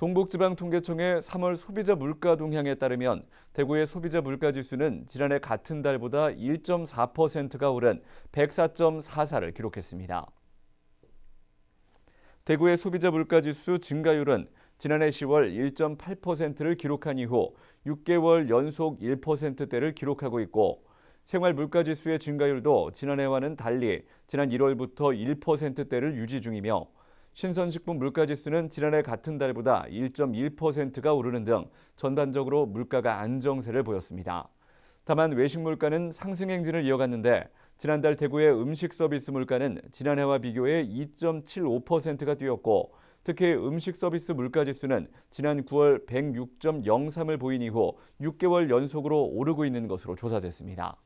동북지방통계청의 3월 소비자 물가 동향에 따르면 대구의 소비자 물가 지수는 지난해 같은 달보다 1.4%가 오른 104.44를 기록했습니다. 대구의 소비자 물가 지수 증가율은 지난해 10월 1.8%를 기록한 이후 6개월 연속 1%대를 기록하고 있고 생활 물가 지수의 증가율도 지난해와는 달리 지난 1월부터 1%대를 유지 중이며 신선식품 물가지수는 지난해 같은 달보다 1.1%가 오르는 등 전반적으로 물가가 안정세를 보였습니다. 다만 외식 물가는 상승 행진을 이어갔는데 지난달 대구의 음식 서비스 물가는 지난해와 비교해 2.75%가 뛰었고 특히 음식 서비스 물가 지수는 지난 9월 106.03을 보인 이후 6개월 연속으로 오르고 있는 것으로 조사됐습니다.